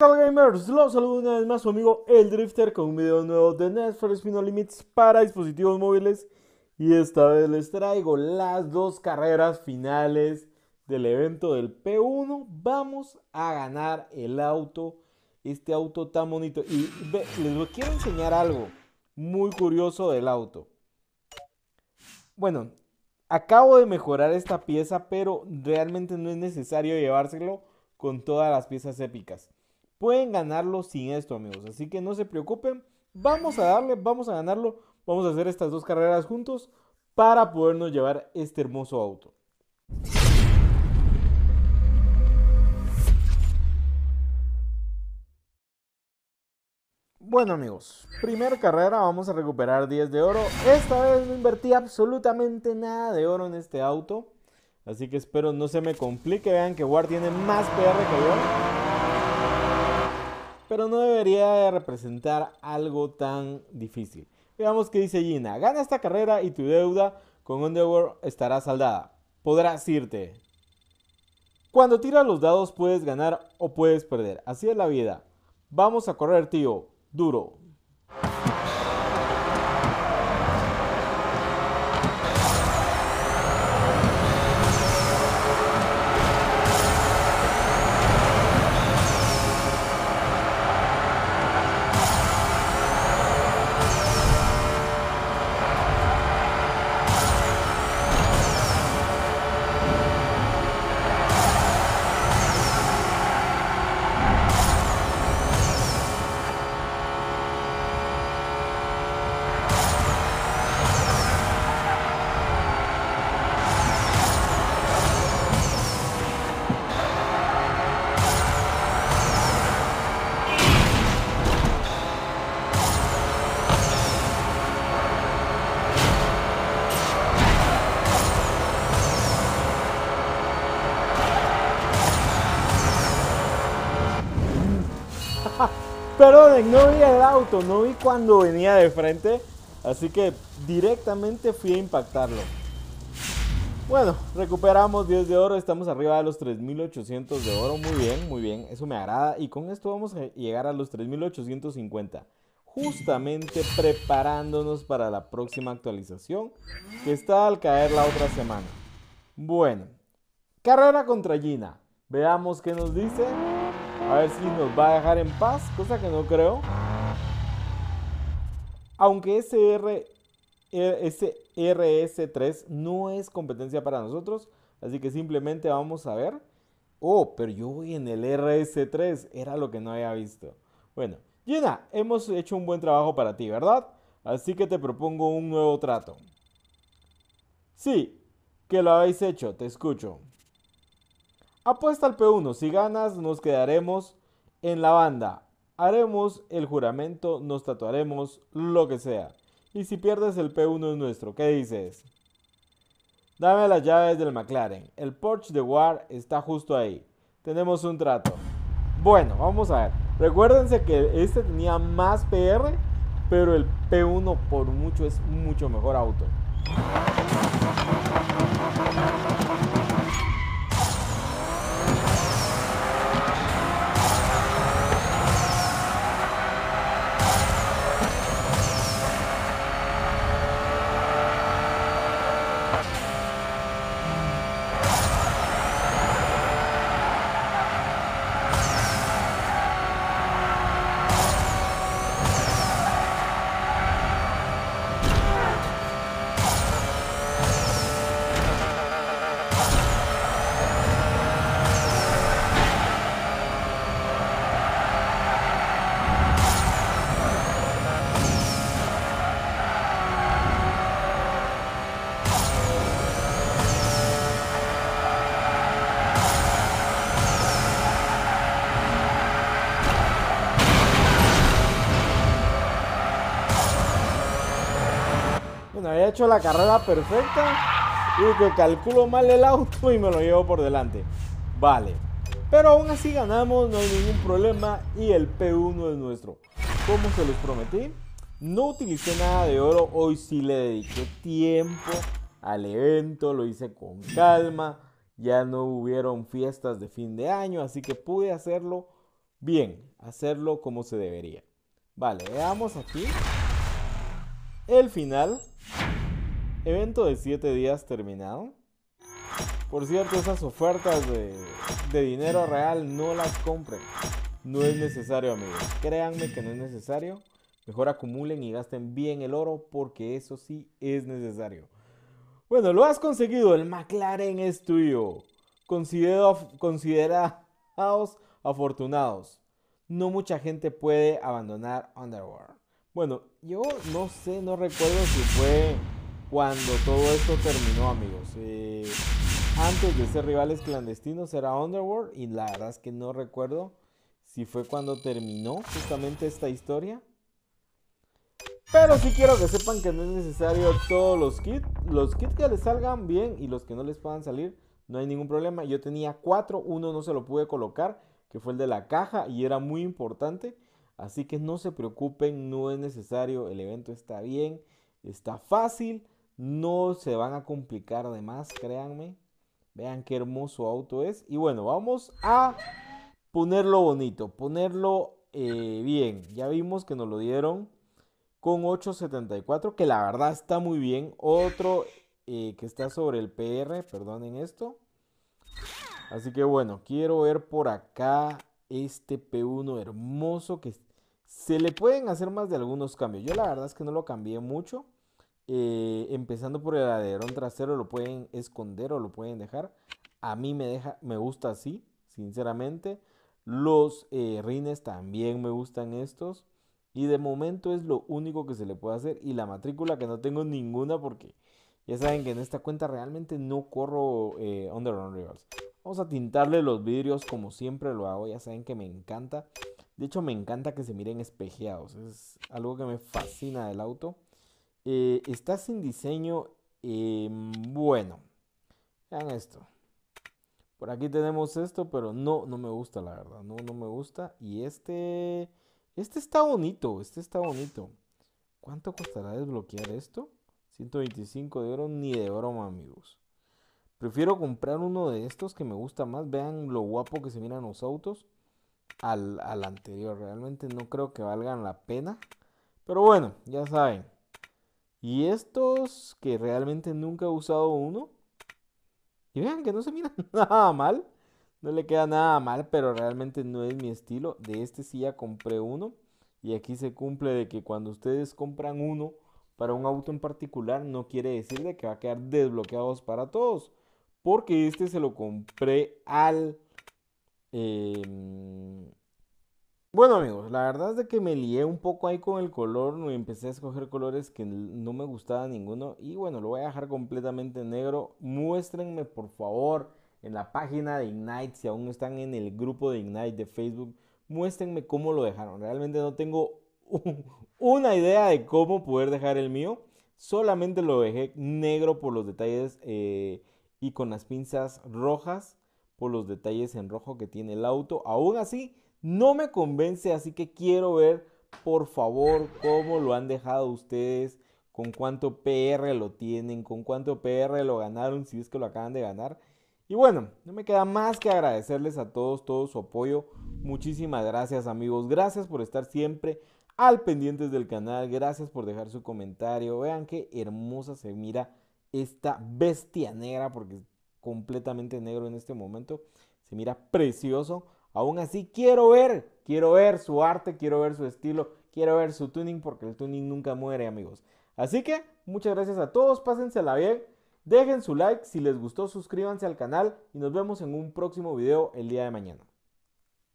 Hola gamers, los saludo una vez más su amigo El Drifter con un video nuevo de Netflix Final Limits para dispositivos móviles y esta vez les traigo las dos carreras finales del evento del P1 vamos a ganar el auto este auto tan bonito y les quiero enseñar algo muy curioso del auto bueno acabo de mejorar esta pieza pero realmente no es necesario llevárselo con todas las piezas épicas pueden ganarlo sin esto, amigos. Así que no se preocupen. Vamos a darle, vamos a ganarlo. Vamos a hacer estas dos carreras juntos para podernos llevar este hermoso auto. Bueno amigos, primera carrera vamos a recuperar 10 de oro. Esta vez no invertí absolutamente nada de oro en este auto. Así que espero no se me complique. Vean que War tiene más PR que yo pero no debería representar algo tan difícil. Veamos qué dice Gina. Gana esta carrera y tu deuda con Underworld estará saldada. Podrás irte. Cuando tiras los dados puedes ganar o puedes perder. Así es la vida. Vamos a correr, tío. Duro, Perdonen, no vi el auto, no vi cuando venía de frente. Así que directamente fui a impactarlo. Bueno, recuperamos 10 de oro, estamos arriba de los 3800 de oro, muy bien, muy bien, eso me agrada y con esto vamos a llegar a los 3850, justamente preparándonos para la próxima actualización que está al caer la otra semana. Bueno, carrera contra Gina, veamos qué nos dice. A ver si nos va a dejar en paz, cosa que no creo. Aunque ese RS3 e, no es competencia para nosotros, así que simplemente vamos a ver. Oh, pero yo voy en el RS3, era lo que no había visto. Bueno, Gina, hemos hecho un buen trabajo para ti, ¿verdad? Así que te propongo un nuevo trato. Sí, que lo habéis hecho, te escucho. Apuesta al P1, si ganas nos quedaremos en la banda. Haremos el juramento, nos tatuaremos, lo que sea. Y si pierdes el P1 es nuestro, ¿qué dices? Dame las llaves del McLaren. El Porsche de War está justo ahí. Tenemos un trato. Bueno, vamos a ver. Recuérdense que este tenía más PR, pero el P1 por mucho es mucho mejor auto. la carrera perfecta y que calculo mal el auto y me lo llevo por delante. Vale. Pero aún así ganamos, no hay ningún problema y el P1 es nuestro. Como se los prometí, no utilicé nada de oro, hoy sí le dediqué tiempo al evento, lo hice con calma, ya no hubieron fiestas de fin de año, así que pude hacerlo bien, hacerlo como se debería. Vale, veamos aquí el final. Evento de 7 días terminado. Por cierto, esas ofertas de, dinero real no las compren. No es necesario, amigos. Créanme que no es necesario. Mejor acumulen y gasten bien el oro porque eso sí es necesario. Bueno, lo has conseguido. El McLaren es tuyo. Considerados afortunados. No mucha gente puede abandonar Underworld. Bueno, yo no sé, no recuerdo si fue cuando todo esto terminó, amigos. Eh, antes de ser rivales clandestinos era Underworld y la verdad es que no recuerdo si fue cuando terminó justamente esta historia. Pero sí quiero que sepan que no es necesario todos los kits. Los kits que les salgan bien y los que no les puedan salir, no hay ningún problema. Yo tenía cuatro, uno no se lo pude colocar, que fue el de la caja y era muy importante. Así que no se preocupen, no es necesario, el evento está bien, está fácil. No se van a complicar de más, créanme. Vean qué hermoso auto es. Y bueno, vamos a ponerlo bonito, ponerlo eh, bien. Ya vimos que nos lo dieron con 874, que la verdad está muy bien. Otro eh, que está sobre el PR, perdonen esto. Así que bueno, quiero ver por acá este P1 hermoso que se le pueden hacer más de algunos cambios. Yo la verdad es que no lo cambié mucho. Eh, empezando por el alerón trasero, lo pueden esconder o lo pueden dejar. A mí me, deja, me gusta así, sinceramente. Los eh, rines también me gustan estos. Y de momento es lo único que se le puede hacer. Y la matrícula que no tengo ninguna porque ya saben que en esta cuenta realmente no corro eh, Underground Rivals. Vamos a tintarle los vidrios como siempre lo hago. Ya saben que me encanta. De hecho me encanta que se miren espejeados. Es algo que me fascina del auto. Eh, está sin diseño. Eh, bueno. Vean esto. Por aquí tenemos esto, pero no, no me gusta, la verdad. No, no me gusta. Y este... Este está bonito, este está bonito. ¿Cuánto costará desbloquear esto? 125 de oro, ni de broma, amigos. Prefiero comprar uno de estos que me gusta más. Vean lo guapo que se miran los autos al, al anterior. Realmente no creo que valgan la pena. Pero bueno, ya saben. Y estos que realmente nunca he usado uno. Y vean que no se mira nada mal. No le queda nada mal, pero realmente no es mi estilo. De este sí ya compré uno. Y aquí se cumple de que cuando ustedes compran uno para un auto en particular, no quiere decir de que va a quedar desbloqueados para todos. Porque este se lo compré al... Eh, bueno amigos, la verdad es de que me lié un poco ahí con el color, no empecé a escoger colores que no me gustaba ninguno y bueno, lo voy a dejar completamente negro. Muéstrenme por favor en la página de Ignite, si aún están en el grupo de Ignite de Facebook, muéstrenme cómo lo dejaron. Realmente no tengo una idea de cómo poder dejar el mío, solamente lo dejé negro por los detalles eh, y con las pinzas rojas por los detalles en rojo que tiene el auto. Aún así no me convence, así que quiero ver, por favor, cómo lo han dejado ustedes, con cuánto PR lo tienen, con cuánto PR lo ganaron, si es que lo acaban de ganar. Y bueno, no me queda más que agradecerles a todos todo su apoyo. Muchísimas gracias amigos, gracias por estar siempre al pendientes del canal, gracias por dejar su comentario. Vean qué hermosa se mira esta bestia negra porque es completamente negro en este momento. Se mira precioso. Aún así, quiero ver, quiero ver su arte, quiero ver su estilo, quiero ver su tuning, porque el tuning nunca muere, amigos. Así que, muchas gracias a todos, pásensela bien. Dejen su like, si les gustó suscríbanse al canal y nos vemos en un próximo video el día de mañana.